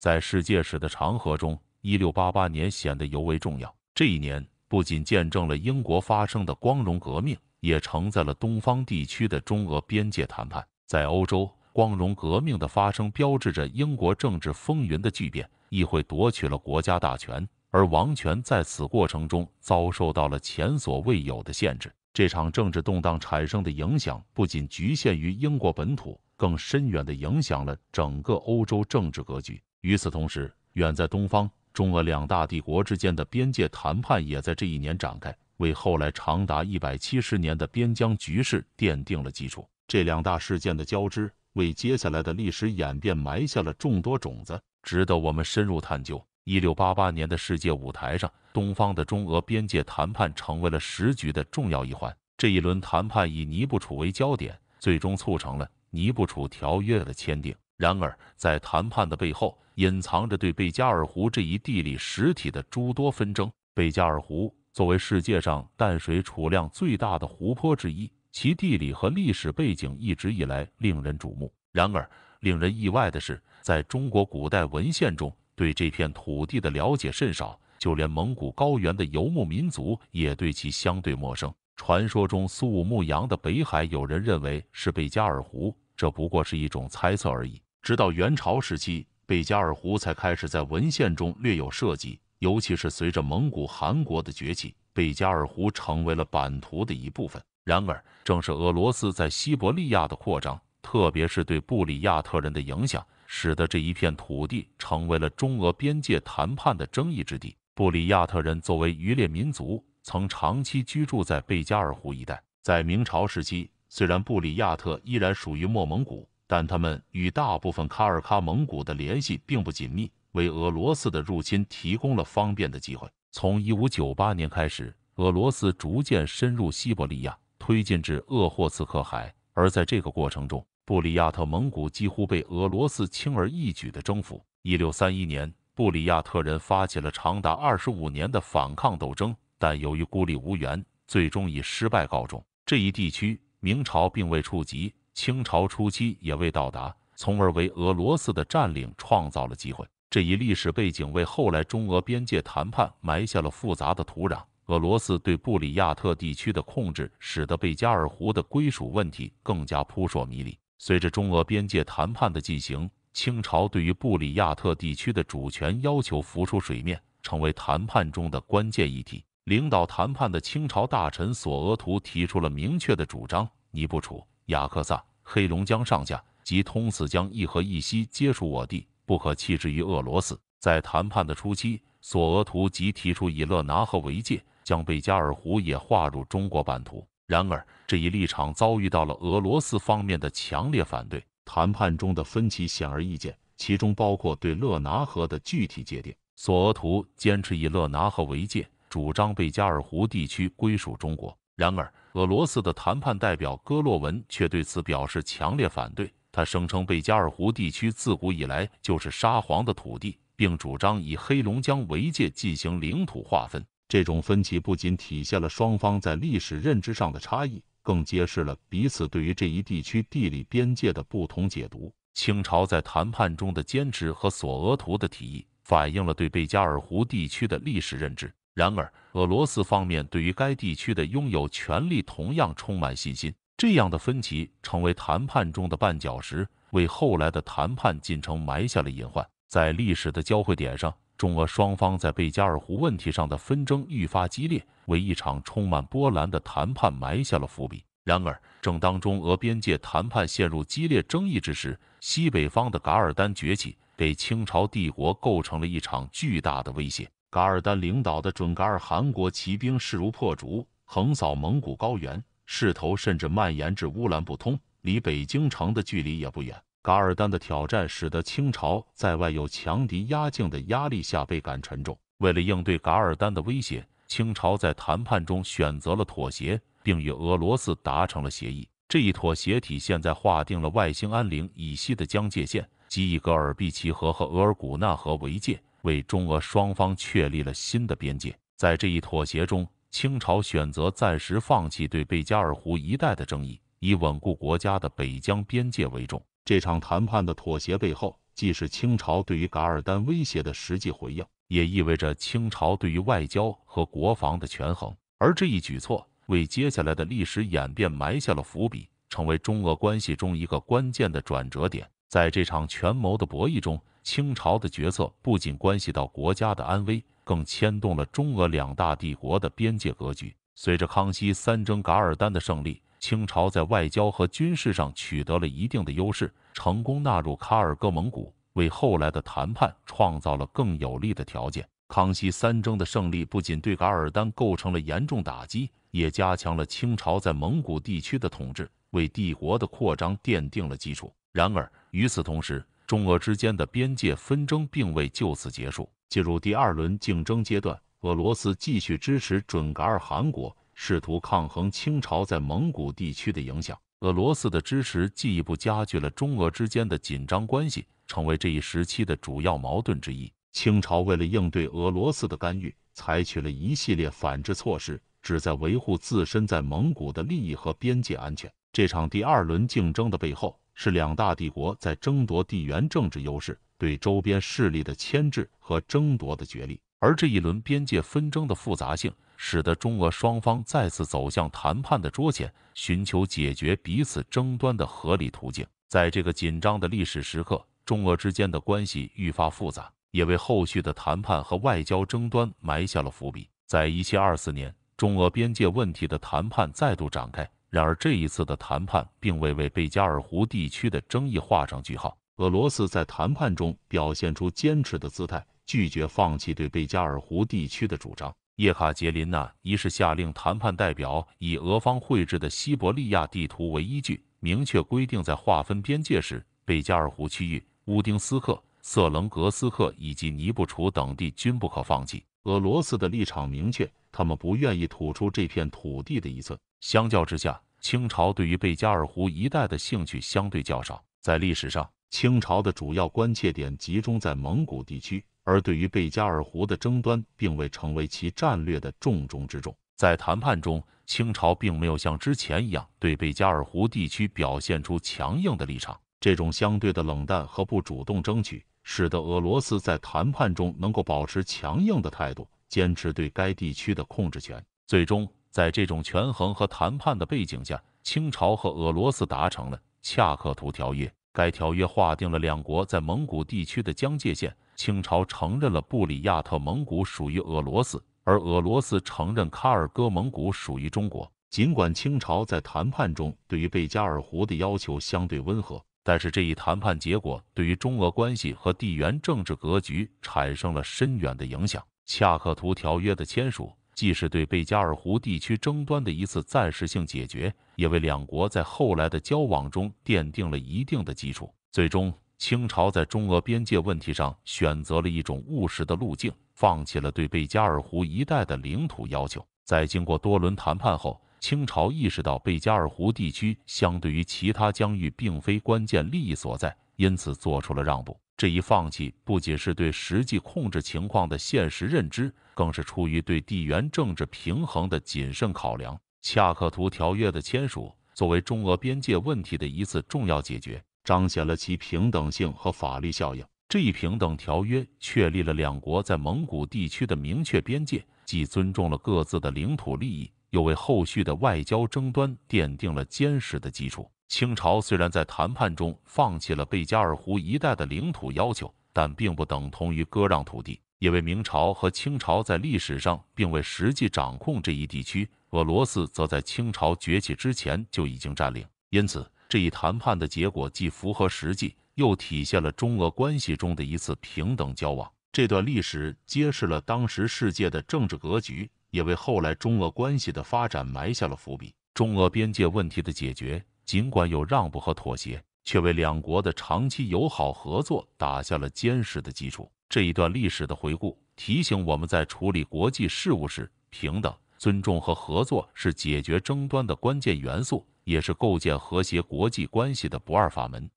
在世界史的长河中，一六八八年显得尤为重要。这一年不仅见证了英国发生的光荣革命，也承载了东方地区的中俄边界谈判。在欧洲，光荣革命的发生标志着英国政治风云的巨变，议会夺取了国家大权，而王权在此过程中遭受到了前所未有的限制。这场政治动荡产生的影响不仅局限于英国本土，更深远地影响了整个欧洲政治格局。与此同时，远在东方，中俄两大帝国之间的边界谈判也在这一年展开，为后来长达一百七十年的边疆局势奠定了基础。这两大事件的交织，为接下来的历史演变埋下了众多种子，值得我们深入探究。一六八八年的世界舞台上，东方的中俄边界谈判成为了时局的重要一环。这一轮谈判以尼布楚为焦点，最终促成了《尼布楚条约》的签订。然而，在谈判的背后隐藏着对贝加尔湖这一地理实体的诸多纷争。贝加尔湖作为世界上淡水储量最大的湖泊之一，其地理和历史背景一直以来令人瞩目。然而，令人意外的是，在中国古代文献中，对这片土地的了解甚少，就连蒙古高原的游牧民族也对其相对陌生。传说中苏武牧羊的北海，有人认为是贝加尔湖，这不过是一种猜测而已。直到元朝时期，贝加尔湖才开始在文献中略有涉及。尤其是随着蒙古汗国的崛起，贝加尔湖成为了版图的一部分。然而，正是俄罗斯在西伯利亚的扩张，特别是对布里亚特人的影响，使得这一片土地成为了中俄边界谈判的争议之地。布里亚特人作为渔猎民族，曾长期居住在贝加尔湖一带。在明朝时期，虽然布里亚特依然属于莫蒙古。但他们与大部分卡尔喀蒙古的联系并不紧密，为俄罗斯的入侵提供了方便的机会。从1598年开始，俄罗斯逐渐深入西伯利亚，推进至鄂霍次克海，而在这个过程中，布里亚特蒙古几乎被俄罗斯轻而易举地征服。1631年，布里亚特人发起了长达25年的反抗斗争，但由于孤立无援，最终以失败告终。这一地区，明朝并未触及。清朝初期也未到达，从而为俄罗斯的占领创造了机会。这一历史背景为后来中俄边界谈判埋下了复杂的土壤。俄罗斯对布里亚特地区的控制，使得贝加尔湖的归属问题更加扑朔迷离。随着中俄边界谈判的进行，清朝对于布里亚特地区的主权要求浮出水面，成为谈判中的关键议题。领导谈判的清朝大臣索额图提出了明确的主张：尼布楚、雅克萨。黑龙江上下及通此江一河一溪皆属我地，不可弃之于俄罗斯。在谈判的初期，索额图即提出以勒拿河为界，将贝加尔湖也划入中国版图。然而，这一立场遭遇到了俄罗斯方面的强烈反对。谈判中的分歧显而易见，其中包括对勒拿河的具体界定。索额图坚持以勒拿河为界，主张贝加尔湖地区归属中国。然而，俄罗斯的谈判代表戈洛文却对此表示强烈反对。他声称贝加尔湖地区自古以来就是沙皇的土地，并主张以黑龙江为界进行领土划分。这种分歧不仅体现了双方在历史认知上的差异，更揭示了彼此对于这一地区地理边界的不同解读。清朝在谈判中的坚持和索额图的提议，反映了对贝加尔湖地区的历史认知。然而，俄罗斯方面对于该地区的拥有权利同样充满信心。这样的分歧成为谈判中的绊脚石，为后来的谈判进程埋下了隐患。在历史的交汇点上，中俄双方在贝加尔湖问题上的纷争愈发激烈，为一场充满波澜的谈判埋下了伏笔。然而，正当中俄边界谈判陷入激烈争议之时，西北方的噶尔丹崛起，给清朝帝国构成了一场巨大的威胁。噶尔丹领导的准噶尔汗国骑兵势如破竹，横扫蒙古高原，势头甚至蔓延至乌兰布通，离北京城的距离也不远。噶尔丹的挑战使得清朝在外有强敌压境的压力下倍感沉重。为了应对噶尔丹的威胁，清朝在谈判中选择了妥协，并与俄罗斯达成了协议。这一妥协体现在划定了外兴安岭以西的疆界线，即以格尔毕齐河和额尔古纳河为界。为中俄双方确立了新的边界。在这一妥协中，清朝选择暂时放弃对贝加尔湖一带的争议，以稳固国家的北疆边界为重。这场谈判的妥协背后，既是清朝对于噶尔丹威胁的实际回应，也意味着清朝对于外交和国防的权衡。而这一举措为接下来的历史演变埋下了伏笔，成为中俄关系中一个关键的转折点。在这场权谋的博弈中，清朝的决策不仅关系到国家的安危，更牵动了中俄两大帝国的边界格局。随着康熙三征噶尔丹的胜利，清朝在外交和军事上取得了一定的优势，成功纳入卡尔各蒙古，为后来的谈判创造了更有利的条件。康熙三征的胜利不仅对噶尔丹构成了严重打击，也加强了清朝在蒙古地区的统治，为帝国的扩张奠定了基础。然而，与此同时，中俄之间的边界纷争并未就此结束，进入第二轮竞争阶段。俄罗斯继续支持准噶尔汗国，试图抗衡清朝在蒙古地区的影响。俄罗斯的支持进一步加剧了中俄之间的紧张关系，成为这一时期的主要矛盾之一。清朝为了应对俄罗斯的干预，采取了一系列反制措施，旨在维护自身在蒙古的利益和边界安全。这场第二轮竞争的背后，是两大帝国在争夺地缘政治优势、对周边势力的牵制和争夺的角力。而这一轮边界纷争的复杂性，使得中俄双方再次走向谈判的桌前，寻求解决彼此争端的合理途径。在这个紧张的历史时刻，中俄之间的关系愈发复杂，也为后续的谈判和外交争端埋下了伏笔。在一七二四年，中俄边界问题的谈判再度展开。然而，这一次的谈判并未为贝加尔湖地区的争议画上句号。俄罗斯在谈判中表现出坚持的姿态，拒绝放弃对贝加尔湖地区的主张。叶卡捷琳娜一世下令谈判代表以俄方绘制的西伯利亚地图为依据，明确规定在划分边界时，贝加尔湖区域、乌丁斯克、瑟伦格斯克以及尼布楚等地均不可放弃。俄罗斯的立场明确，他们不愿意吐出这片土地的一寸。相较之下，清朝对于贝加尔湖一带的兴趣相对较少。在历史上，清朝的主要关切点集中在蒙古地区，而对于贝加尔湖的争端，并未成为其战略的重中之重。在谈判中，清朝并没有像之前一样对贝加尔湖地区表现出强硬的立场。这种相对的冷淡和不主动争取。使得俄罗斯在谈判中能够保持强硬的态度，坚持对该地区的控制权。最终，在这种权衡和谈判的背景下，清朝和俄罗斯达成了《恰克图条约》。该条约划定了两国在蒙古地区的疆界线，清朝承认了布里亚特蒙古属于俄罗斯，而俄罗斯承认卡尔戈蒙古属于中国。尽管清朝在谈判中对于贝加尔湖的要求相对温和。但是这一谈判结果对于中俄关系和地缘政治格局产生了深远的影响。恰克图条约的签署，既是对贝加尔湖地区争端的一次暂时性解决，也为两国在后来的交往中奠定了一定的基础。最终，清朝在中俄边界问题上选择了一种务实的路径，放弃了对贝加尔湖一带的领土要求。在经过多轮谈判后。清朝意识到贝加尔湖地区相对于其他疆域并非关键利益所在，因此做出了让步。这一放弃不仅是对实际控制情况的现实认知，更是出于对地缘政治平衡的谨慎考量。恰克图条约的签署，作为中俄边界问题的一次重要解决，彰显了其平等性和法律效应。这一平等条约确立了两国在蒙古地区的明确边界，既尊重了各自的领土利益。又为后续的外交争端奠定了坚实的基础。清朝虽然在谈判中放弃了贝加尔湖一带的领土要求，但并不等同于割让土地，因为明朝和清朝在历史上并未实际掌控这一地区。俄罗斯则在清朝崛起之前就已经占领，因此这一谈判的结果既符合实际，又体现了中俄关系中的一次平等交往。这段历史揭示了当时世界的政治格局。也为后来中俄关系的发展埋下了伏笔。中俄边界问题的解决，尽管有让步和妥协，却为两国的长期友好合作打下了坚实的基础。这一段历史的回顾，提醒我们在处理国际事务时，平等、尊重和合作是解决争端的关键元素，也是构建和谐国际关系的不二法门。